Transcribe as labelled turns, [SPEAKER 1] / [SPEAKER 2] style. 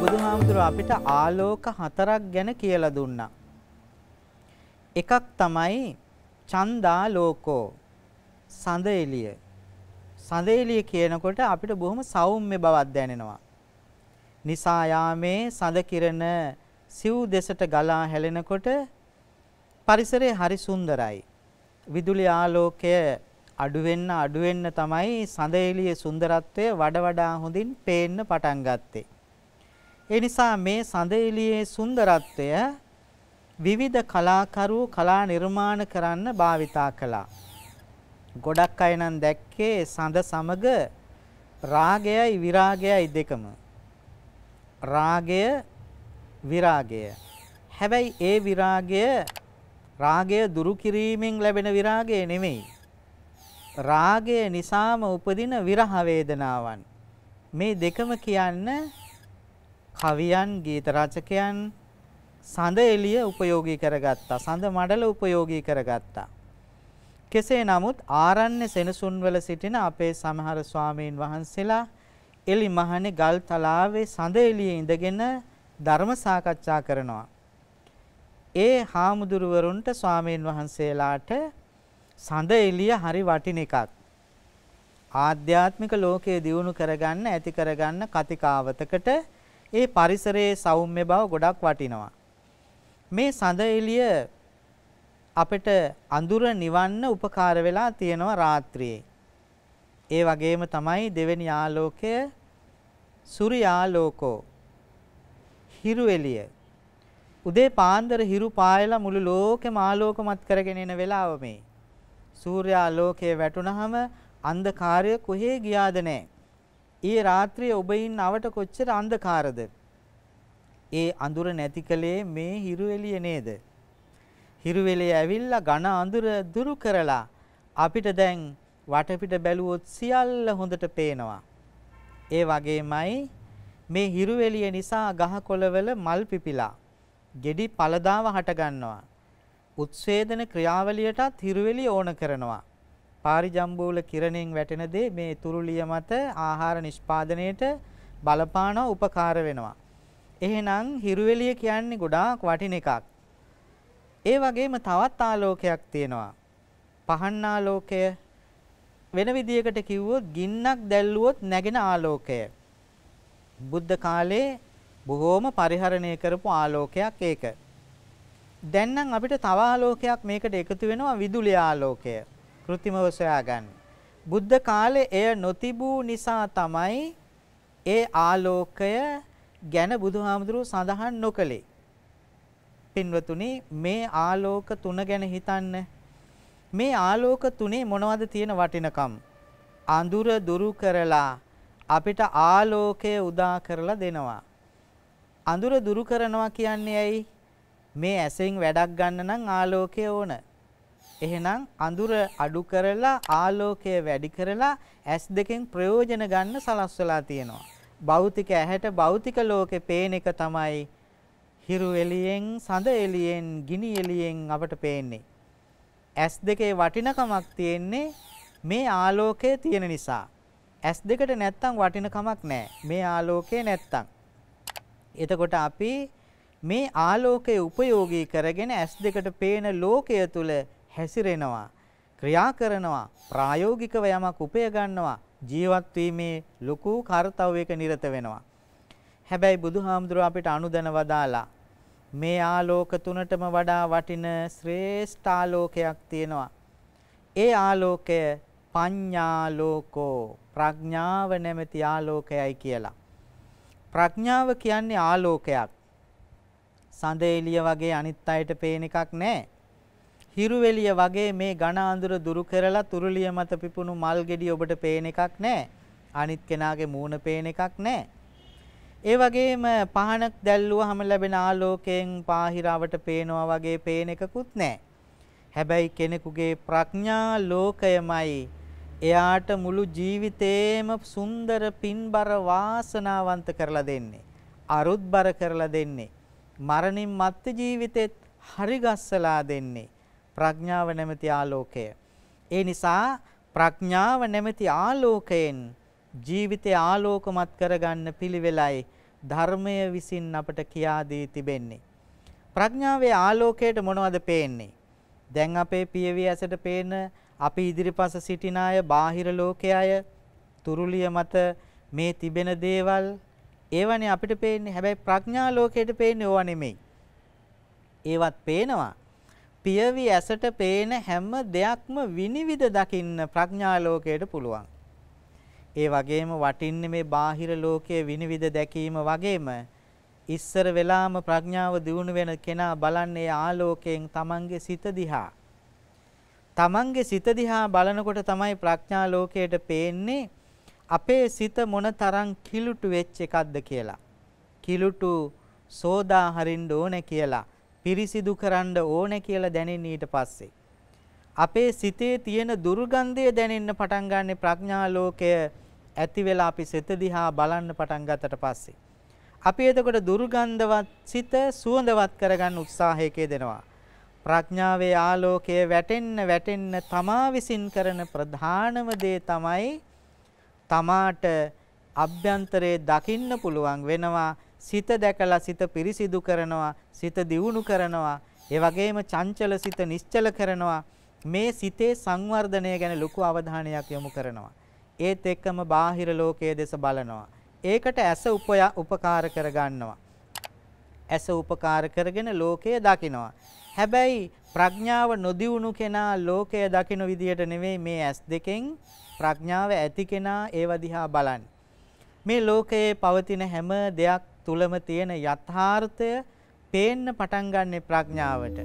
[SPEAKER 1] බුදුහාමුදුරුව අපිට ආලෝක හතරක් ගැන කියලා දුන්නා. එකක් තමයි චන්දා ලෝකෝ සඳ එළිය. සඳ එළිය කියනකොට අපිට බොහොම සෞම්‍ය බවක් දැනෙනවා. නිසා යාමේ සඳ කිරණ සිව් දෙසට ගලා හැලෙනකොට පරිසරය හරි සුන්දරයි. විදුලි ආලෝකය අඩු වෙන්න අඩු වෙන්න තමයි සඳෙලියේ සුන්දරත්වය වඩ වඩා හොඳින් පේන්න පටන් ගත්තේ. ඒ නිසා මේ සඳෙලියේ සුන්දරත්වය විවිධ කලාකරුවෝ කලා නිර්මාණ කරන්න භාවිතා කළා. ගොඩක් අය නම් දැක්කේ සඳ සමග රාගයයි විරාගයයි දෙකම. රාගය විරාගය. හැබැයි ඒ විරාගය රාගය දුරු කිරීමෙන් ලැබෙන විරාගය නෙමෙයි. රාගය නිසාම උපදින විරහ වේදනාවන් මේ දෙකම කියන්න කවියන් ගීත රචකයන් සඳ එළිය උපයෝගී කරගත්තා සඳ මඩල උපයෝගී කරගත්තා කෙසේ නමුත් ආරණ්‍ය සෙනසුන් වල සිටින අපේ සමහර ස්වාමීන් වහන්සේලා එලි මහනේ ගල් තලාවේ සඳ එළියේ ඉඳගෙන ධර්ම සාකච්ඡා කරනවා ඒ හාමුදුරුවරුන්ට ස්වාමීන් වහන්සේලාට සඳ එළිය හරි වටින එකක්. ආධ්‍යාත්මික ලෝකයේ දියුණු කරගන්න ඇති කරගන්න කතිකාවතකට ඒ පරිසරයේ සෞම්‍ය බව ගොඩක් වටිනවා. මේ සඳ එළිය අපිට අඳුර නිවන්න උපකාර වෙලා තියෙනවා රාත්‍රියේ. ඒ වගේම තමයි දෙවෙනි ආලෝකය සූර්යාලෝකෝ හිරු එළිය. උදේ පාන්දර හිරු පායලා මුළු ලෝකෙම ආලෝකමත් කරගෙන එන වෙලාව මේ. සූර්යා ලෝකයේ වැටුනහම අන්ධකාරය කොහේ ගියාද නැහැ. ඊ රාත්‍රියේ ඔබ ඉන්නවට කොච්චර අන්ධකාරද? ඒ අඳුර නැති කලේ මේ හිරු එළිය නේද? හිරු එළිය ඇවිල්ලා ඝන අඳුර දුරු කරලා අපිට දැන් වටපිට බැලුවොත් සියල්ල හොඳට පේනවා. ඒ වගේමයි මේ හිරු එළිය නිසා ගහකොළවල මල් පිපිලා, ගෙඩි පළදාව හට ගන්නවා. උත්සේදන ක්‍රියාවලියටත් හිරුවෙලි ඕන කරනවා. පාරිජම්බූල කිරණෙන් වැටෙන දේ මේ තුරුලිය මත ආහාර නිෂ්පාදනයේට බලපාන උපකාර වෙනවා. එහෙනම් හිරුවෙලිය කියන්නේ ගොඩාක් වටින එකක්. ඒ වගේම තවත් ආලෝකයක් තියෙනවා. පහන් ආලෝකය වෙන විදියකට කිව්වොත් ගින්නක් දැල්ලුවොත් නැගෙන ආලෝකය. බුද්ධ කාලේ බොහෝම පරිහරණය කරපු ආලෝකයක් ඒක. දැන් නම් අපිට තව ආලෝකයක් මේකට එකතු වෙනවා විදුලි ආලෝකය. કૃතිමව සොයාගන්න. බුද්ධ කාලේ එය නොතිබූ නිසා තමයි ඒ ආලෝකය ගැන බුදුහාමුදුරුව සඳහන් නොකළේ. පින්වතුනි මේ ආලෝක තුන ගැන හිතන්න. මේ ආලෝක තුනේ මොනවද තියෙන වටිනකම්? අඳුර දුරු කරලා අපිට ආලෝකය උදා කරලා දෙනවා. අඳුර දුරු කරනවා කියන්නේ ඇයි? මේ ඇසෙන් වැඩක් ගන්න නම් ආලෝකය ඕන. එහෙනම් අඳුර අඩු කරලා ආලෝකය වැඩි කරලා ඇස් දෙකෙන් ප්‍රයෝජන ගන්න සලස්වලා තියෙනවා. භෞතික ඇහැට භෞතික ලෝකේ පේන එක තමයි හිරු එළියෙන්, සඳ එළියෙන්, ගිනි එළියෙන් අපට පේන්නේ. ඇස් දෙකේ වටිනකමක් තියෙන්නේ මේ ආලෝකය තියෙන නිසා. ඇස් දෙකට නැත්තම් වටිනකමක් නැහැ. මේ ආලෝකය නැත්තම්. එතකොට අපි මේ ආලෝකය උපයෝගී කරගෙන ඇස් දෙකට පේන ලෝකය තුල හැසිරෙනවා ක්‍රියා කරනවා ප්‍රායෝගිකව යමක් උපය ගන්නවා ජීවත් වීමේ ලොකු කාර්යයක නිරත වෙනවා හැබැයි බුදුහාමුදුරුව අපිට අනුදැන වදාලා මේ ආලෝක තුනටම වඩා වටින ශ්‍රේෂ්ඨ ආලෝකයක් තියෙනවා ඒ ආලෝකය පඤ්ඤා ලෝකෝ ප්‍රඥාව නැමැති ආලෝකයයි කියලා ප්‍රඥාව කියන්නේ ආලෝකයක් සඳ එළිය වගේ අනිත් අයට පේන එකක් නැහැ. හිරු එළිය වගේ මේ ඝන අඳුර දුරු කරලා තුරුලිය මත පිපුණු මල් ගෙඩි ඔබට පේන එකක් නැහැ. අනිත් කෙනාගේ මූණ පේන එකක් නැහැ. ඒ වගේම පහනක් දැල්ලුවාම ලැබෙන ආලෝකයෙන් පාහිරාවට පේනවා වගේ පේන එකකුත් නැහැ. හැබැයි කෙනෙකුගේ ප්‍රඥා ලෝකයමයි එයාට මුළු ජීවිතේම සුන්දර පින්බර වාසනාවන්ත කරලා දෙන්නේ. අරුත්බර කරලා දෙන්නේ. මරණින් මත් ජීවිතෙත් හරි ගස්සලා දෙන්නේ ප්‍රඥාව නැමැති ආලෝකය. ඒ නිසා ප්‍රඥාව නැමැති ආලෝකයෙන් ජීවිතය ආලෝකමත් කරගන්න පිළිවෙලයි ධර්මය විසින් අපට කියා දී තිබෙන්නේ. ප්‍රඥාවේ ආලෝකයට මොනවද පේන්නේ? දැන් අපේ පියවි ඇසට පේන අපි ඉදිරිපස සිටින අය බාහිර ලෝකයේ අය තුරුලිය මත මේ තිබෙන දේවල් ඒවනේ අපිට පේන්නේ හැබැයි ප්‍රඥා ලෝකයට පේන්නේ ඕවා නෙමෙයි. ඒවත් පේනවා. පියවි ඇසට පේන හැම දෙයක්ම විනිවිද දකින්න ප්‍රඥා ලෝකයට පුළුවන්. ඒ වගේම වටින්නේ මේ බාහිර ලෝකයේ විනිවිද දැකීම වගේම ඉස්සර වෙලාම ප්‍රඥාව දියුණු වෙන කෙනා බලන්නේ ආලෝකයෙන් තමන්ගේ සිත දිහා. තමන්ගේ සිත දිහා බලනකොට තමයි ප්‍රඥා ලෝකයට පේන්නේ අපේ සිත මොන තරම් කිලුටු වෙච්ච එකක්ද කියලා. කිලුටු සෝදා හරින්න ඕනේ කියලා, පිරිසිදු කරන්න ඕනේ කියලා දැනෙන ඊට පස්සේ. අපේ සිතේ තියෙන දුර්ගන්ධය දැනෙන්න පටන් ගන්න ප්‍රඥා ලෝකය ඇති වෙලා අපි සිත දිහා බලන්න පටන් ගත්තට පස්සේ අපි එතකොට දුර්ගන්ධවත් සිත සුවඳවත් කරගන්න උත්සාහයකේ දෙනවා. ප්‍රඥාවේ ආලෝකය වැටෙන්න වැටෙන්න තමා විසින් කරන ප්‍රධානම දේ තමයි තමාට අභ්‍යන්තරයේ දකින්න පුළුවන් වෙනවා සිත දැකලා සිත පිරිසිදු කරනවා සිත දියුණු කරනවා ඒ වගේම චංචල සිත නිශ්චල කරනවා මේ සිතේ සංවර්ධනය ගැන ලොකු අවධානයක් යොමු කරනවා ඒත් එක්කම බාහිර ලෝකයේ දෙස බලනවා ඒකට ඇස උපකාර කරගන්නවා ඇස උපකාර කරගෙන ලෝකය දකිනවා. හැබැයි ප්‍රඥාව නොදියුණු කෙනා ලෝකය දකින විදියට නෙවෙයි මේ ඇස් දෙකෙන් ප්‍රඥාව ඇති කෙනා ඒව දිහා බලන්නේ. මේ ලෝකයේ පවතින හැම දෙයක් තුලම තියෙන යථාර්ථය පේන්න පටන් ගන්නෙ ප්‍රඥාවට.